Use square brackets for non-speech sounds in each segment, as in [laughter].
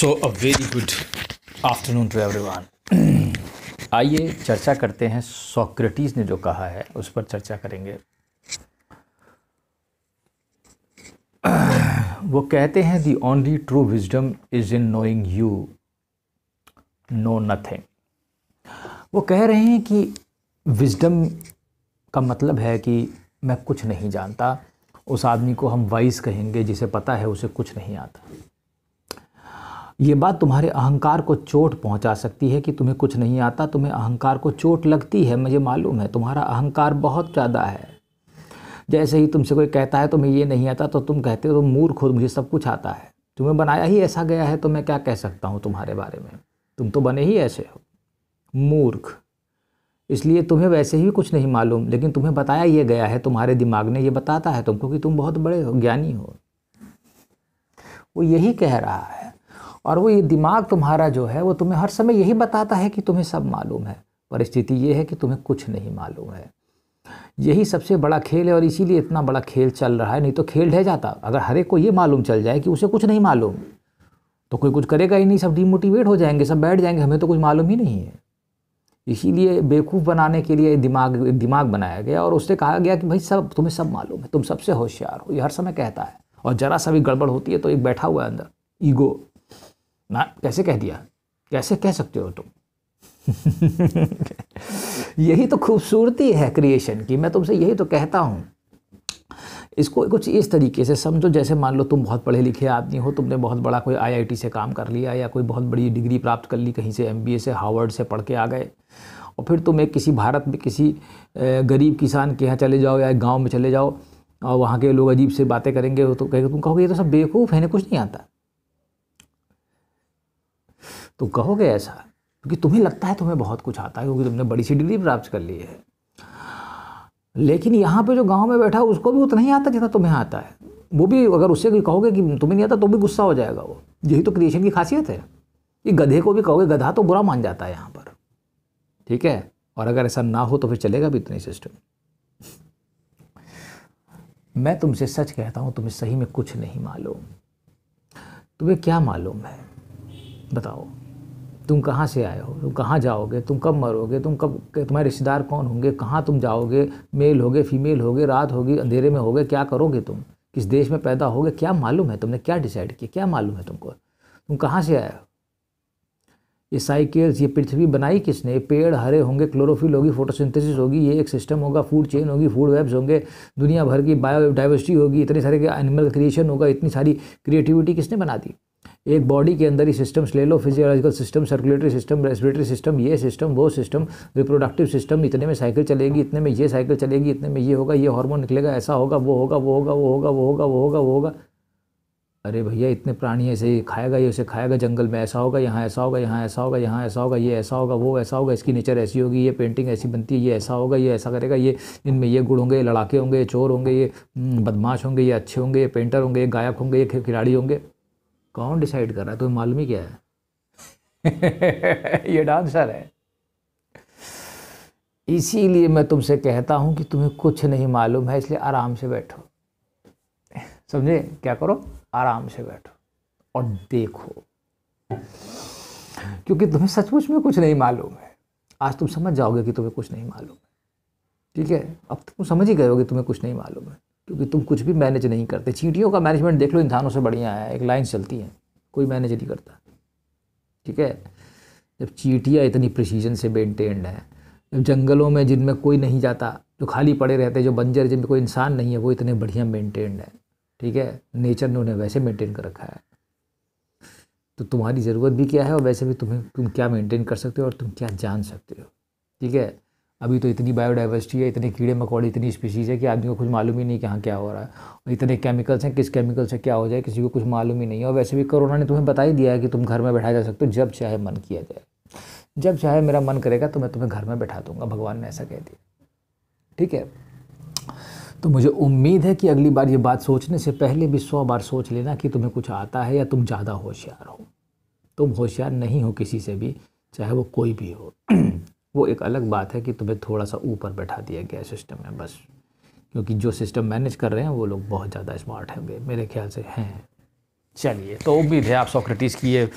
so a very good afternoon to everyone आइए चर्चा करते हैं सोक्रेटिस ने जो कहा है उस पर चर्चा करेंगे [clears throat] वो कहते हैं the only true wisdom is in knowing you know nothing वो कह रहे हैं कि विजडम का मतलब है कि मैं कुछ नहीं जानता उस आदमी को हम वाइस कहेंगे जिसे पता है उसे कुछ नहीं आता ये बात तुम्हारे अहंकार को चोट पहुंचा सकती है कि तुम्हें कुछ नहीं आता तुम्हें अहंकार को चोट लगती है मुझे मालूम है तुम्हारा अहंकार बहुत ज़्यादा है जैसे ही तुमसे कोई कहता है तुम्हें ये नहीं आता तो तुम कहते हो तो मूर्ख हो मुझे सब कुछ आता है तुम्हें बनाया ही ऐसा गया है तो मैं क्या कह सकता हूँ तुम्हारे बारे में तुम तो बने ही ऐसे हो मूर्ख इसलिए तुम्हें वैसे ही कुछ नहीं मालूम लेकिन तुम्हें बताया ये गया है तुम्हारे दिमाग ने ये बताता है तुमको कि तुम बहुत बड़े हो ज्ञानी हो वो यही कह रहा है और वो ये दिमाग तुम्हारा जो है वो तुम्हें हर समय यही बताता है कि तुम्हें सब मालूम है परिस्थिति ये है कि तुम्हें कुछ नहीं मालूम है यही सबसे बड़ा खेल है और इसीलिए इतना बड़ा खेल चल रहा है नहीं तो खेल ढह जाता अगर हर एक को ये मालूम चल जाए कि उसे कुछ नहीं मालूम तो कोई कुछ करेगा ही नहीं सब डीमोटिवेट हो जाएंगे सब बैठ जाएंगे हमें तो कुछ मालूम ही नहीं है इसीलिए बेवकूफ़ बनाने के लिए दिमाग दिमाग बनाया गया और उससे कहा गया कि भाई सब तुम्हें सब मालूम है तुम सबसे होशियार हो ये हर समय कहता है और ज़रा सा भी गड़बड़ होती है तो एक बैठा हुआ है अंदर ईगो ना कैसे कह दिया कैसे कह सकते हो तुम [laughs] यही तो खूबसूरती है क्रिएशन की मैं तुमसे यही तो कहता हूँ इसको कुछ इस तरीके से समझो जैसे मान लो तुम बहुत पढ़े लिखे आदमी हो तुमने बहुत बड़ा कोई आईआईटी से काम कर लिया या कोई बहुत बड़ी डिग्री प्राप्त कर ली कहीं से एमबीए से हार्वर्ड से पढ़ के आ गए और फिर तुम एक किसी भारत में किसी गरीब किसान के यहाँ चले जाओ या गाँव में चले जाओ और वहाँ के लोग अजीब से बातें करेंगे तो कहेंगे तुम कहोगे ये तो सब बेवकूफ़ है ना कुछ नहीं आता तो कहोगे ऐसा क्योंकि तुम्हें लगता है तुम्हें बहुत कुछ आता है क्योंकि तुमने बड़ी सी डिग्री प्राप्त कर ली है लेकिन यहाँ पे जो गांव में बैठा उसको भी उतना ही आता जितना तुम्हें आता है वो भी अगर उससे कहोगे कि तुम्हें नहीं आता तो भी गुस्सा हो जाएगा वो यही तो क्रिएशन की खासियत है कि गधे को भी कहोगे गधा तो बुरा मान जाता है यहाँ पर ठीक है और अगर ऐसा ना हो तो फिर चलेगा भी इतनी सिस्टम मैं तुमसे सच कहता हूँ तुम्हें सही में कुछ नहीं मालूम तुम्हें क्या मालूम है बताओ तुम कहाँ से आए हो तुम कहाँ जाओगे तुम कब मरोगे तुम कब तुम्हारे रिश्तेदार कौन होंगे कहाँ तुम जाओगे मेल होगे फीमेल होगे रात होगी अंधेरे में होगे क्या करोगे तुम किस देश में पैदा होगे क्या मालूम है तुमने क्या डिसाइड किया क्या मालूम है तुमको तुम कहाँ से आए हो ये साइकिल्स ये पृथ्वी बनाई किसने पेड़ हरे होंगे क्लोरोफिल होगी फोटोसिंथेसिस होगी ये एक सिस्टम होगा फूड चेन होगी फूड वेब्स होंगे दुनिया भर की बायोडाइवर्सिटी होगी इतने सारे एनिमल क्रिएशन होगा इतनी सारी क्रिएटिविटी किसने बना दी एक बॉडी के अंदर ही सिस्टम्स ले लो physiological system circulatory system respiratory system ये सिस्टम वो सिस्टम रिप्रोडक्टिव सिस्टम इतने में साइकिल चलेगी इतने में ये साइकिल चलेगी इतने में ये होगा ये हार्मोन निकलेगा ऐसा होगा वो होगा वो होगा वो होगा वो होगा वो होगा वो होगा अरे भैया इतने प्राणी ऐसे खाएगा ये उसे खाएगा जंगल में ऐसा होगा यहाँ ऐसा होगा यहाँ ऐसा होगा यहाँ ऐसा होगा ये ऐसा होगा वो ऐसा होगा इसकी नेचर ऐसी होगी ये पेंटिंग ऐसी बनती है ये ऐसा होगा ये ऐसा करेगा ये इनमें ये गुड़ होंगे ये लड़ाके होंगे ये चोर होंगे ये हम्म, बदमाश होंगे ये अच्छे होंगे ये पेंटर होंगे ये गायक होंगे ये खिलाड़ी होंगे कौन डिसाइड कर रहा है तुम्हें मालूम ही क्या है [laughs] ये डांसर है इसीलिए मैं तुमसे कहता हूं कि तुम्हें कुछ नहीं मालूम है इसलिए आराम से बैठो समझे क्या करो आराम से बैठो और देखो क्योंकि तुम्हें सचमुच में कुछ नहीं मालूम है आज तुम समझ जाओगे कि तुम्हें कुछ नहीं मालूम है ठीक है अब तुम समझ ही गए होगे तुम्हें कुछ नहीं मालूम है क्योंकि तुम कुछ भी मैनेज नहीं करते चीटियों का मैनेजमेंट देख लो इंसानों से बढ़िया है एक लाइन चलती है कोई मैनेज नहीं करता ठीक है जब चीटियाँ इतनी प्रिसीजन से मेनटेन्ड है जब जंगलों में जिनमें कोई नहीं जाता जो खाली पड़े रहते जो बंजर जिनमें कोई इंसान नहीं है वो इतने बढ़िया मेनटेन्ड है ठीक है नेचर ने उन्हें वैसे मेनटेन कर रखा है तो तुम्हारी ज़रूरत भी क्या है और वैसे भी तुम्हें तुम क्या मेंटेन कर सकते हो और तुम क्या जान सकते हो ठीक है अभी तो इतनी बायोडाइवर्सिटी है इतने कीड़े मकौड़े इतनी स्पीशीज़ है कि आदमी को कुछ मालूम ही नहीं कि हाँ क्या हो रहा है और इतने केमिकल्स हैं किस केमिकल से क्या हो जाए किसी को कुछ मालूम ही नहीं है और वैसे भी कोरोना ने तुम्हें बता ही दिया है कि तुम घर में बैठा जा सकते हो जब चाहे मन किया जाए जब चाहे मेरा मन करेगा तो मैं तुम्हें घर में बैठा दूंगा भगवान ने ऐसा कह दिया ठीक है तो मुझे उम्मीद है कि अगली बार ये बात सोचने से पहले भी सौ बार सोच लेना कि तुम्हें कुछ आता है या तुम ज़्यादा होशियार हो तुम होशियार नहीं हो किसी से भी चाहे वो कोई भी हो [clears throat] वो एक अलग बात है कि तुम्हें थोड़ा सा ऊपर बैठा दिया गया सिस्टम में बस क्योंकि जो सिस्टम मैनेज कर रहे हैं वो लोग बहुत ज़्यादा स्मार्ट होंगे मेरे ख्याल से हैं चलिए तो उम्मीद है आप सोक्रेटिस की ये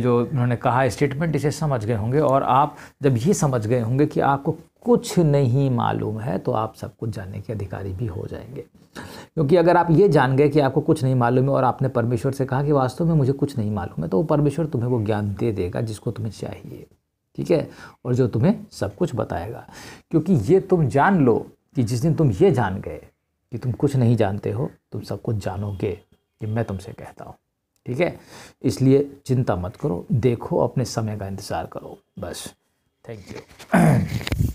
जो उन्होंने कहा स्टेटमेंट इसे समझ गए होंगे और आप जब ये समझ गए होंगे कि आपको कुछ नहीं मालूम है तो आप सब कुछ जानने के अधिकारी भी हो जाएंगे क्योंकि अगर आप ये जान गए कि आपको कुछ नहीं मालूम है और आपने परमेश्वर से कहा कि वास्तव में मुझे कुछ नहीं मालूम है तो वो परमेश्वर तुम्हें वो ज्ञान दे देगा जिसको तुम्हें चाहिए ठीक है और जो तुम्हें सब कुछ बताएगा क्योंकि ये तुम जान लो कि जिस दिन तुम ये जान गए कि तुम कुछ नहीं जानते हो तुम सब कुछ जानोगे कि मैं तुमसे कहता हूँ ठीक है इसलिए चिंता मत करो देखो अपने समय का इंतज़ार करो बस थैंक यू [clears throat]